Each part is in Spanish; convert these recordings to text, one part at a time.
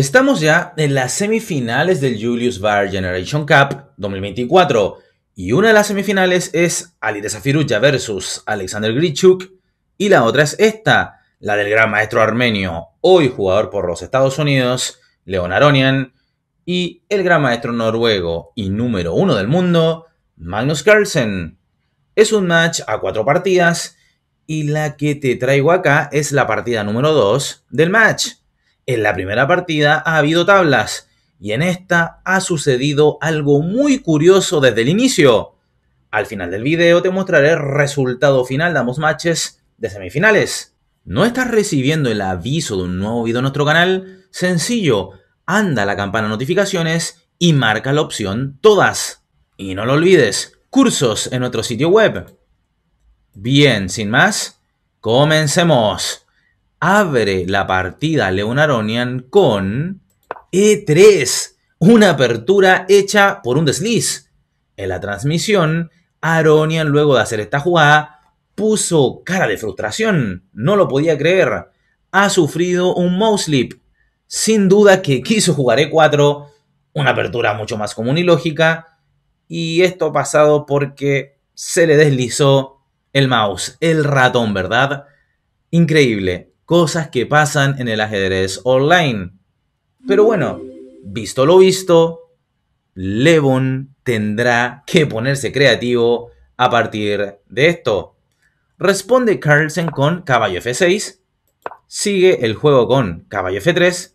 Estamos ya en las semifinales del Julius Bar Generation Cup 2024 y una de las semifinales es Alireza Safirulla versus Alexander Grichuk y la otra es esta, la del gran maestro armenio, hoy jugador por los Estados Unidos, Leon Aronian, y el gran maestro noruego y número uno del mundo, Magnus Carlsen. Es un match a cuatro partidas y la que te traigo acá es la partida número 2 del match. En la primera partida ha habido tablas y en esta ha sucedido algo muy curioso desde el inicio. Al final del video te mostraré el resultado final de ambos matches de semifinales. ¿No estás recibiendo el aviso de un nuevo video en nuestro canal? Sencillo, anda a la campana de notificaciones y marca la opción todas. Y no lo olvides, cursos en nuestro sitio web. Bien, sin más, comencemos abre la partida Leon Aronian con E3, una apertura hecha por un desliz. En la transmisión, Aronian, luego de hacer esta jugada, puso cara de frustración. No lo podía creer. Ha sufrido un mouse slip. Sin duda que quiso jugar E4, una apertura mucho más común y lógica. Y esto ha pasado porque se le deslizó el mouse, el ratón, ¿verdad? Increíble cosas que pasan en el ajedrez online. Pero bueno, visto lo visto, Levon tendrá que ponerse creativo a partir de esto. Responde Carlsen con caballo F6, sigue el juego con caballo F3,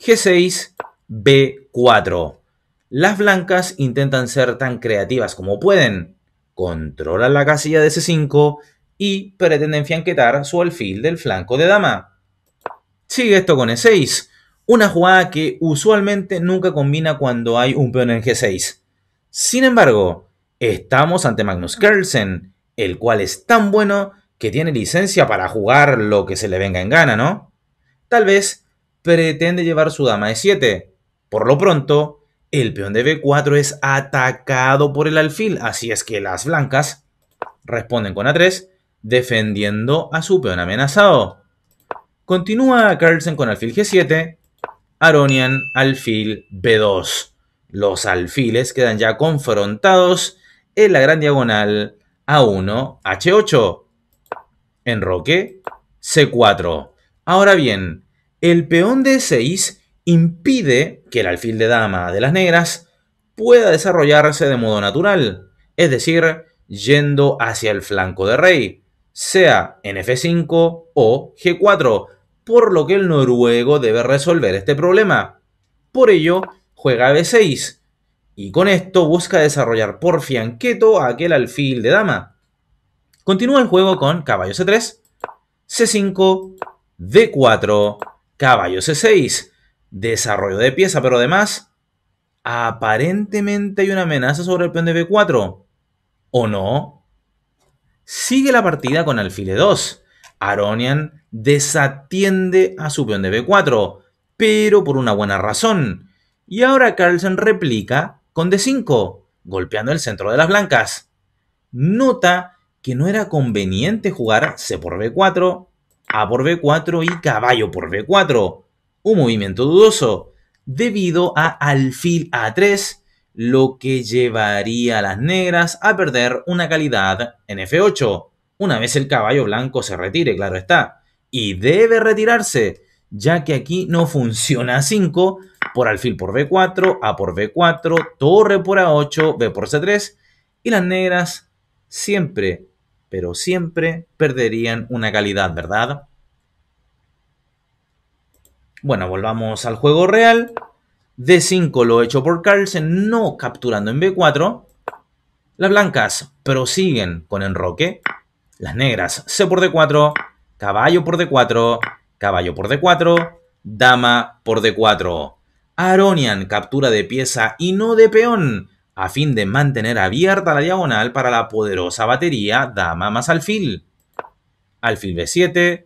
G6, B4. Las blancas intentan ser tan creativas como pueden, controlan la casilla de C5 y pretende enfianquetar su alfil del flanco de dama. Sigue esto con E6, una jugada que usualmente nunca combina cuando hay un peón en G6. Sin embargo, estamos ante Magnus Carlsen, el cual es tan bueno que tiene licencia para jugar lo que se le venga en gana, ¿no? Tal vez pretende llevar su dama E7. Por lo pronto, el peón de B4 es atacado por el alfil, así es que las blancas responden con A3 defendiendo a su peón amenazado. Continúa Carlsen con alfil G7, Aronian alfil B2. Los alfiles quedan ya confrontados en la gran diagonal A1, H8. roque C4. Ahora bien, el peón d 6 impide que el alfil de dama de las negras pueda desarrollarse de modo natural, es decir, yendo hacia el flanco de rey sea en F5 o G4, por lo que el noruego debe resolver este problema. Por ello, juega B6, y con esto busca desarrollar por fianqueto aquel alfil de dama. Continúa el juego con caballo C3, C5, D4, caballo C6, desarrollo de pieza, pero además, aparentemente hay una amenaza sobre el peón de B4. ¿O no? Sigue la partida con alfil e 2 Aronian desatiende a su peón de B4, pero por una buena razón. Y ahora Carlsen replica con D5, golpeando el centro de las blancas. Nota que no era conveniente jugar C por B4, A por B4 y caballo por B4. Un movimiento dudoso, debido a alfil A3 lo que llevaría a las negras a perder una calidad en F8, una vez el caballo blanco se retire, claro está, y debe retirarse, ya que aquí no funciona a 5, por alfil por B4, A por B4, torre por A8, B por C3, y las negras siempre, pero siempre perderían una calidad, ¿verdad? Bueno, volvamos al juego real. D5 lo hecho por Carlsen, no capturando en B4. Las blancas prosiguen con enroque. Las negras C por D4, caballo por D4, caballo por D4, dama por D4. Aronian captura de pieza y no de peón, a fin de mantener abierta la diagonal para la poderosa batería dama más alfil. Alfil B7,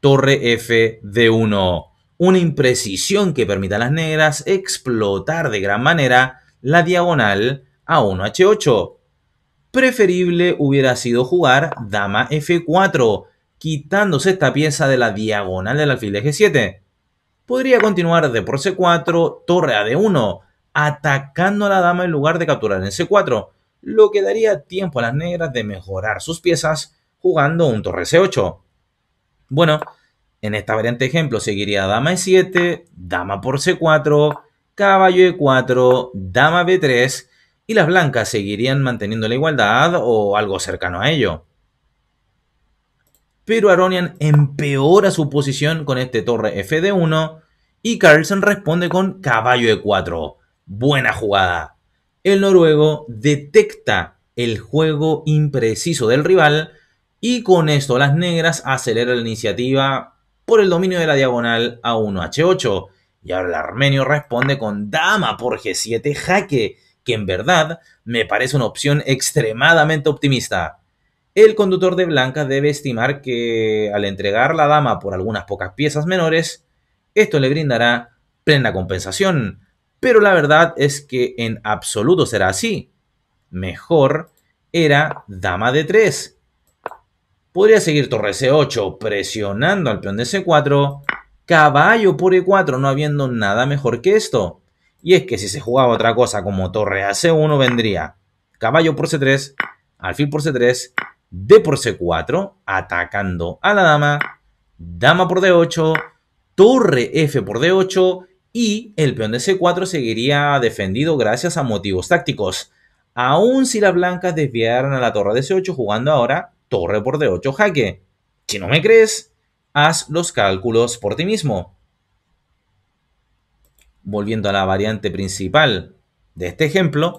torre F D1 una imprecisión que permita a las negras explotar de gran manera la diagonal a 1h8. Preferible hubiera sido jugar dama f4, quitándose esta pieza de la diagonal del alfil de g7. Podría continuar de por c4, torre a 1 atacando a la dama en lugar de capturar en c4, lo que daría tiempo a las negras de mejorar sus piezas jugando un torre c8. Bueno, en esta variante ejemplo seguiría dama e7, dama por c4, caballo e4, dama b3 y las blancas seguirían manteniendo la igualdad o algo cercano a ello. Pero Aronian empeora su posición con este torre fd1 y Carlsen responde con caballo e4. Buena jugada. El noruego detecta el juego impreciso del rival y con esto las negras aceleran la iniciativa por el dominio de la diagonal a 1 H8. Y ahora el armenio responde con dama por G7 jaque, que en verdad me parece una opción extremadamente optimista. El conductor de blanca debe estimar que al entregar la dama por algunas pocas piezas menores, esto le brindará plena compensación. Pero la verdad es que en absoluto será así. Mejor era dama de 3 Podría seguir torre C8 presionando al peón de C4, caballo por E4 no habiendo nada mejor que esto. Y es que si se jugaba otra cosa como torre a C1 vendría caballo por C3, alfil por C3, D por C4, atacando a la dama, dama por D8, torre F por D8 y el peón de C4 seguiría defendido gracias a motivos tácticos. Aún si las blancas desviaran a la torre de C8 jugando ahora torre por d8 jaque. Si no me crees, haz los cálculos por ti mismo. Volviendo a la variante principal de este ejemplo,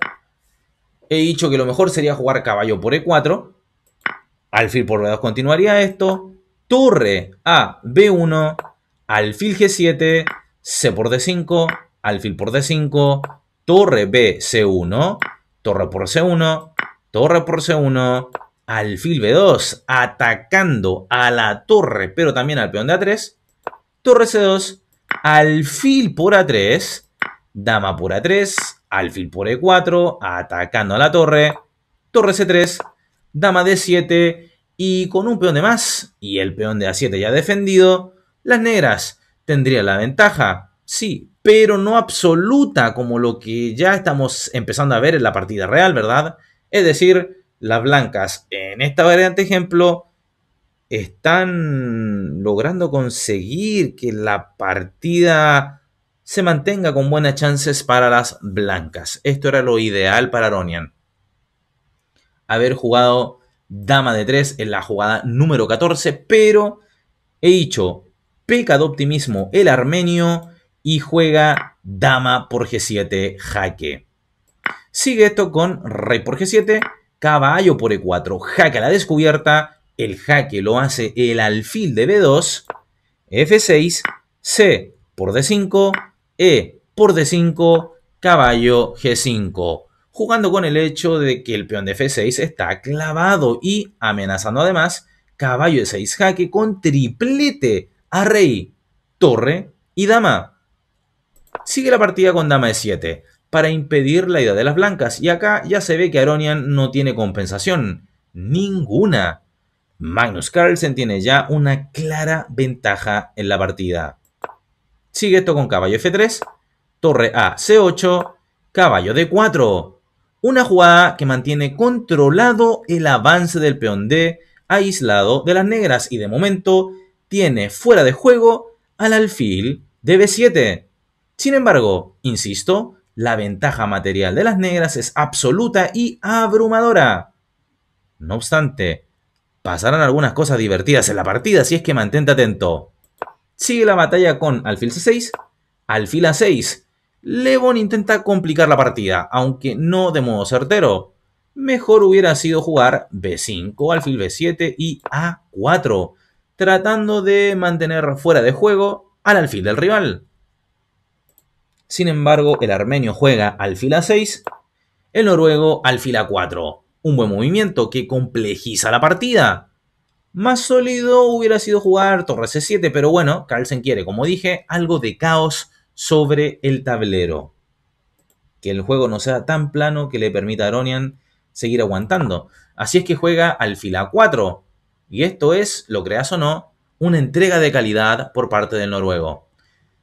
he dicho que lo mejor sería jugar caballo por e4, alfil por b2 continuaría esto, torre a b1, alfil g7, c por d5, alfil por d5, torre b c1, torre por c1, torre por c1, alfil B2, atacando a la torre, pero también al peón de A3, torre C2, alfil por A3, dama por A3, alfil por E4, atacando a la torre, torre C3, dama D7 y con un peón de más y el peón de A7 ya defendido, las negras tendrían la ventaja, sí, pero no absoluta como lo que ya estamos empezando a ver en la partida real, ¿verdad? Es decir, las blancas en esta variante ejemplo están logrando conseguir que la partida se mantenga con buenas chances para las blancas. Esto era lo ideal para Aronian. Haber jugado dama de 3 en la jugada número 14, pero he dicho, peca de optimismo el armenio y juega dama por G7 jaque. Sigue esto con rey por G7, caballo por E4, jaque a la descubierta, el jaque lo hace el alfil de B2, F6, C por D5, E por D5, caballo G5, jugando con el hecho de que el peón de F6 está clavado y amenazando además caballo de 6 jaque con triplete a rey, torre y dama. Sigue la partida con dama e 7 para impedir la ida de las blancas. Y acá ya se ve que Aronian no tiene compensación. Ninguna. Magnus Carlsen tiene ya una clara ventaja en la partida. Sigue esto con caballo F3, torre A C8, caballo D4. Una jugada que mantiene controlado el avance del peón D aislado de las negras y de momento tiene fuera de juego al alfil de B7. Sin embargo, insisto, la ventaja material de las negras es absoluta y abrumadora. No obstante, pasarán algunas cosas divertidas en la partida si es que mantente atento. Sigue la batalla con alfil c6, alfil a6. Levon intenta complicar la partida, aunque no de modo certero. Mejor hubiera sido jugar b5, alfil b7 y a4, tratando de mantener fuera de juego al alfil del rival. Sin embargo, el armenio juega alfil a 6, el noruego alfil a 4. Un buen movimiento que complejiza la partida. Más sólido hubiera sido jugar torre c7, pero bueno, Carlsen quiere, como dije, algo de caos sobre el tablero. Que el juego no sea tan plano que le permita a Aronian seguir aguantando. Así es que juega alfil a 4. Y esto es, lo creas o no, una entrega de calidad por parte del noruego.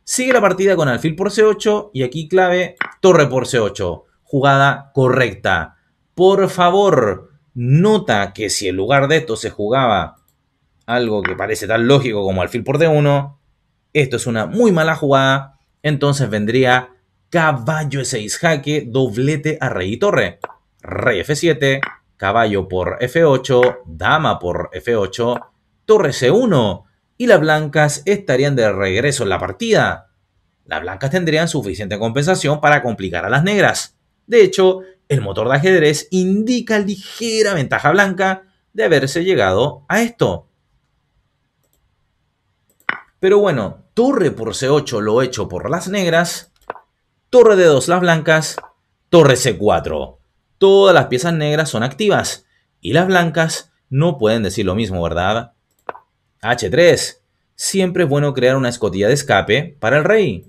Sigue la partida con alfil por C8 y aquí clave torre por C8. Jugada correcta. Por favor, nota que si en lugar de esto se jugaba algo que parece tan lógico como alfil por D1, esto es una muy mala jugada. Entonces vendría caballo E6 jaque, doblete a rey y torre. Rey F7, caballo por F8, dama por F8, torre C1 y las blancas estarían de regreso en la partida. Las blancas tendrían suficiente compensación para complicar a las negras. De hecho, el motor de ajedrez indica ligera ventaja blanca de haberse llegado a esto. Pero bueno, torre por C8 lo hecho por las negras, torre de 2 las blancas, torre C4. Todas las piezas negras son activas y las blancas no pueden decir lo mismo, ¿verdad? H3. Siempre es bueno crear una escotilla de escape para el rey.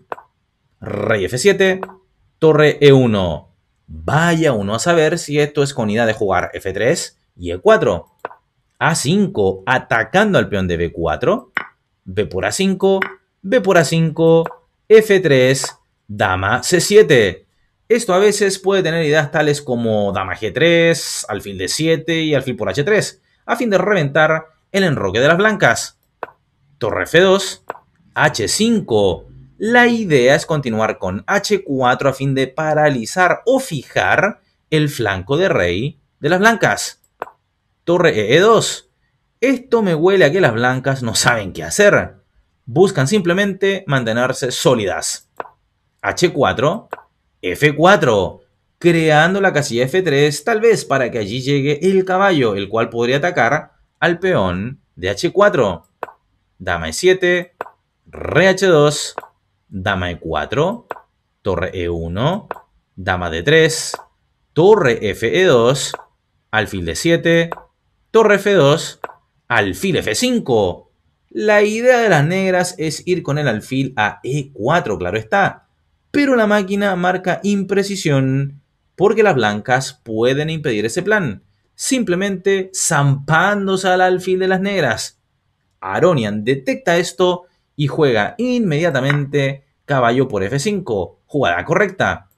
Rey F7. Torre E1. Vaya uno a saber si esto es con idea de jugar F3 y E4. A5 atacando al peón de B4. B por A5. B por A5. F3. Dama C7. Esto a veces puede tener ideas tales como dama G3, alfil D7 y alfil por H3, a fin de reventar el enroque de las blancas. Torre F2, H5. La idea es continuar con H4 a fin de paralizar o fijar el flanco de rey de las blancas. Torre E2. Esto me huele a que las blancas no saben qué hacer. Buscan simplemente mantenerse sólidas. H4, F4, creando la casilla F3 tal vez para que allí llegue el caballo, el cual podría atacar al peón de h4. Dama e7, re h2, dama e4, torre e1, dama d3, torre fe2, alfil d7, torre f2, alfil f5. La idea de las negras es ir con el alfil a e4, claro está. Pero la máquina marca imprecisión porque las blancas pueden impedir ese plan simplemente zampándose al alfil de las negras. Aronian detecta esto y juega inmediatamente caballo por F5. Jugada correcta.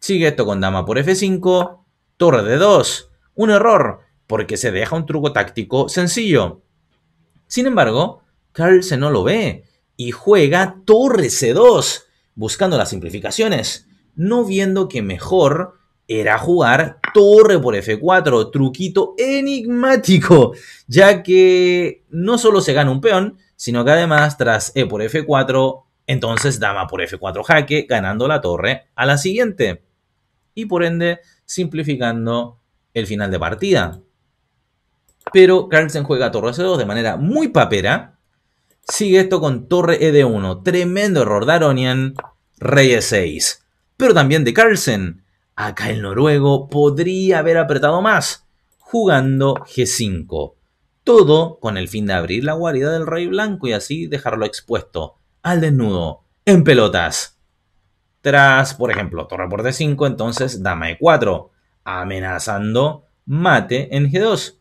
Sigue esto con dama por F5. Torre de 2. Un error, porque se deja un truco táctico sencillo. Sin embargo, Carlsen no lo ve y juega torre C2, buscando las simplificaciones, no viendo que mejor era jugar torre por F4, truquito enigmático, ya que no solo se gana un peón, sino que además tras E por F4, entonces dama por F4 jaque, ganando la torre a la siguiente, y por ende simplificando el final de partida. Pero Carlsen juega torre C2 de manera muy papera, sigue esto con torre e de 1 tremendo error de Aronian, rey E6, pero también de Carlsen, Acá el noruego podría haber apretado más, jugando G5. Todo con el fin de abrir la guarida del rey blanco y así dejarlo expuesto, al desnudo, en pelotas. Tras, por ejemplo, torre por D5, entonces dama E4, amenazando mate en G2.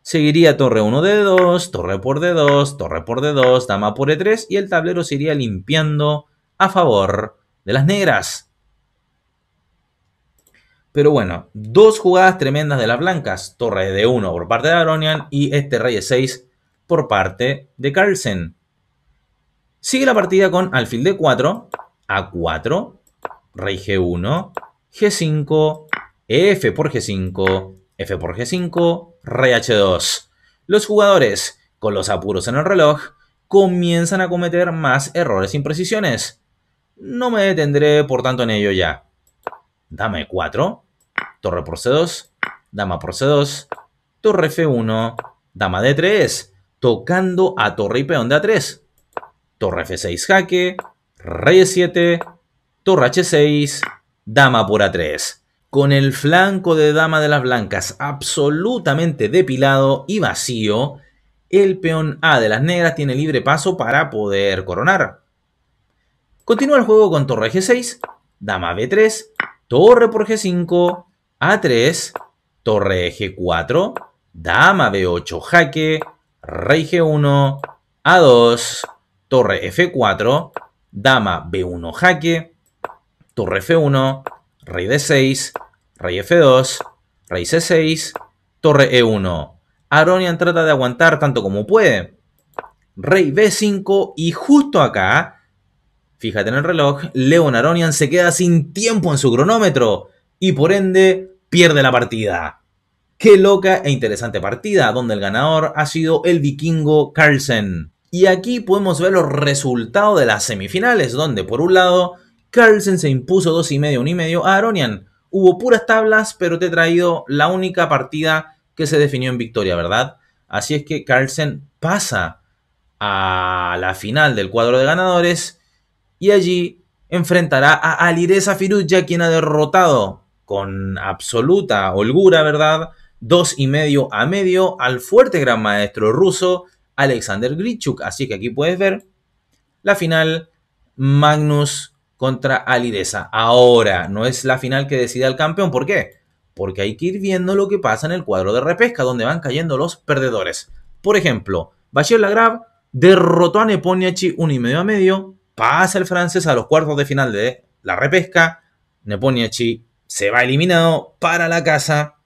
Seguiría torre 1 D2, torre por D2, torre por D2, dama por E3 y el tablero se iría limpiando a favor de las negras. Pero bueno, dos jugadas tremendas de las blancas. Torre de 1 por parte de Aronian y este rey de 6 por parte de Carlsen. Sigue la partida con alfil de 4, A4, rey G1, G5, e F por G5, F por G5, rey H2. Los jugadores, con los apuros en el reloj, comienzan a cometer más errores e imprecisiones. No me detendré por tanto en ello ya. Dame 4, torre por C2, dama por C2, torre F1, dama D3, tocando a torre y peón de A3. Torre F6 jaque, rey 7 torre H6, dama por A3. Con el flanco de dama de las blancas absolutamente depilado y vacío, el peón A de las negras tiene libre paso para poder coronar. Continúa el juego con torre G6, dama B3, torre por G5, a3, torre G4, dama B8 jaque, rey G1, A2, torre F4, dama B1 jaque, torre F1, rey D6, rey F2, rey C6, torre E1. Aronian trata de aguantar tanto como puede. Rey B5 y justo acá, fíjate en el reloj, Leon Aronian se queda sin tiempo en su cronómetro y por ende pierde la partida. Qué loca e interesante partida, donde el ganador ha sido el vikingo Carlsen. Y aquí podemos ver los resultados de las semifinales, donde por un lado Carlsen se impuso 2,5 1,5 a Aronian. Hubo puras tablas, pero te he traído la única partida que se definió en victoria, ¿verdad? Así es que Carlsen pasa a la final del cuadro de ganadores y allí enfrentará a Alireza Firuja, quien ha derrotado con absoluta holgura, ¿verdad? Dos y medio a medio al fuerte gran maestro ruso Alexander Grichuk. Así que aquí puedes ver la final Magnus contra Alireza. Ahora, no es la final que decide al campeón. ¿Por qué? Porque hay que ir viendo lo que pasa en el cuadro de repesca, donde van cayendo los perdedores. Por ejemplo, Bachir Lagrave derrotó a Neponiachi un y medio a medio. Pasa el francés a los cuartos de final de la repesca. Neponiachi se va eliminado para la casa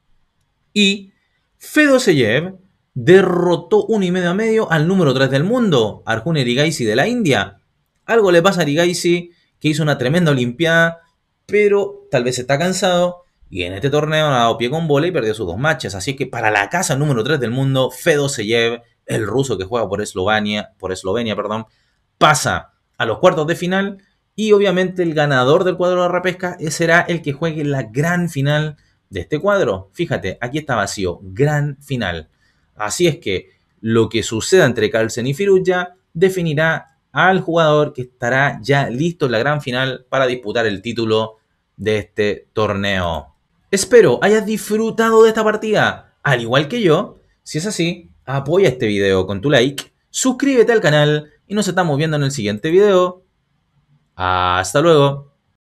y Fedoseyev derrotó uno y medio a medio al número 3 del mundo, Arjun Erigaisi de la India. Algo le pasa a Erigaisi que hizo una tremenda olimpiada, pero tal vez está cansado y en este torneo ha dado pie con bola y perdió sus dos matches. Así que para la casa número 3 del mundo, Fedoseyev, el ruso que juega por Eslovenia, por Eslovenia perdón, pasa a los cuartos de final y obviamente el ganador del cuadro de repesca será el que juegue la gran final de este cuadro. Fíjate, aquí está vacío, gran final. Así es que lo que suceda entre Carlsen y Firuja definirá al jugador que estará ya listo en la gran final para disputar el título de este torneo. Espero hayas disfrutado de esta partida, al igual que yo. Si es así, apoya este video con tu like, suscríbete al canal y nos estamos viendo en el siguiente video. Hasta luego.